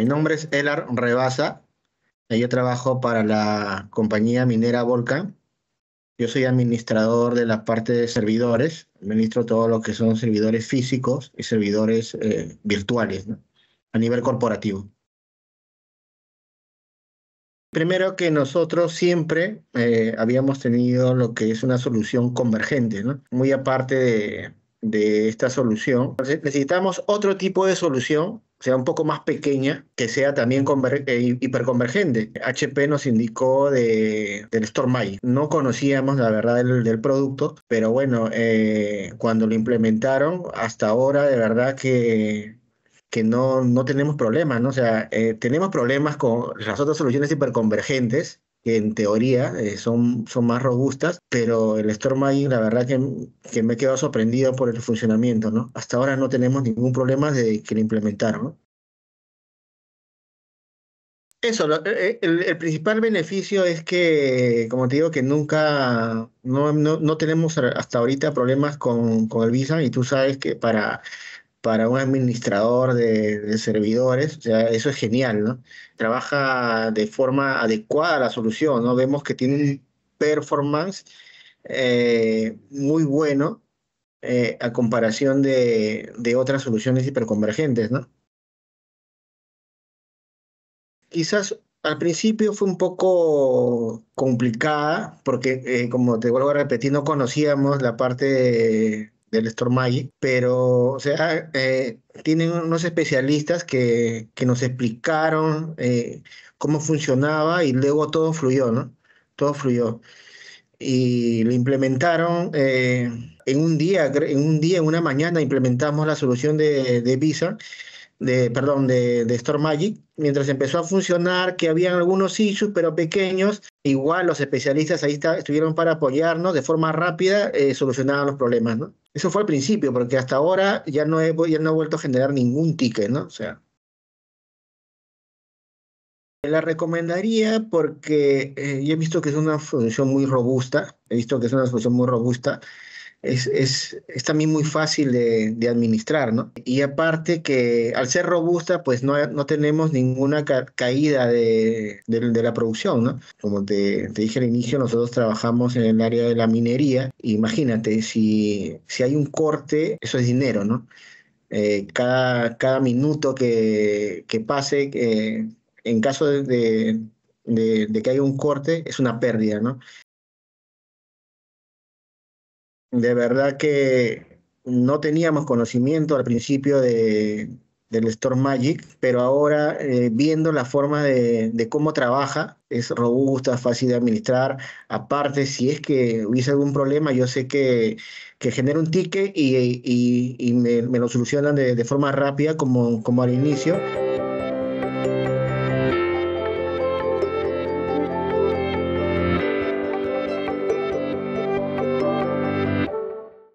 Mi nombre es Elar Rebasa. Yo trabajo para la compañía minera Volcan. Yo soy administrador de la parte de servidores. Administro todo lo que son servidores físicos y servidores eh, virtuales a nivel corporativo. Primero que nosotros siempre eh, habíamos tenido lo que es una solución convergente, Muy aparte de esta solución, necesitamos otro tipo de solución sea un poco más pequeña, que sea también eh, hiperconvergente. HP nos indicó de, del Stormy. No conocíamos la verdad del, producto, pero bueno, eh, cuando lo implementaron, hasta ahora de verdad que que no, no tenemos problemas, ¿no? O sea, eh, tenemos problemas con las otras soluciones hiperconvergentes, que en teoría eh, son, son más robustas, pero el Storm la verdad que, me he quedado sorprendido por el funcionamiento, ¿no? Hasta ahora no tenemos ningún problema de que lo implementaron, ¿no? Eso, eh, eh, el, principal beneficio es que, como te digo, que nunca, no, tenemos hasta ahorita problemas con, con el Visa y tú sabes que para para un administrador de, servidores, o eso es genial, ¿no? Trabaja de forma adecuada la solución, ¿no? Vemos que tiene un performance eh, muy bueno eh, a comparación de, otras soluciones hiperconvergentes, ¿no? Quizás al principio fue un poco complicada porque, eh, como te vuelvo a repetir, no conocíamos la parte... De, del Stormagic, pero, o sea, eh, tienen unos especialistas que, nos explicaron eh, cómo funcionaba y luego todo fluyó, ¿no? Todo fluyó. Y lo implementaron eh, en un día, en un día, en una mañana implementamos la solución de, de Visa de, perdón, de, de mientras empezó a funcionar, que habían algunos issues, pero pequeños, igual los especialistas ahí está, estuvieron para apoyarnos de forma rápida, eh, los problemas, ¿no? Eso fue al principio, porque hasta ahora ya no he, no he vuelto a generar ningún ticket, ¿no? O sea. La recomendaría porque eh, yo he visto que es una solución muy robusta, he visto que es una solución muy robusta es, es, también muy fácil de, de, administrar, ¿no? Y aparte que al ser robusta, pues no, tenemos ninguna caída de, la producción, ¿no? Como te, dije al inicio, nosotros trabajamos en el área de la minería. Imagínate, si, hay un corte, eso es dinero, ¿no? Eh, cada, minuto que, pase, eh, en caso de, de, que haya un corte, es una pérdida, ¿no? de verdad que no teníamos conocimiento al principio del Store Magic, pero ahora eh, viendo la forma de, cómo trabaja, es robusta, fácil de administrar. Aparte, si es que hubiese algún problema, yo sé que, que genera un ticket y, me, lo solucionan de, forma rápida como, como al inicio.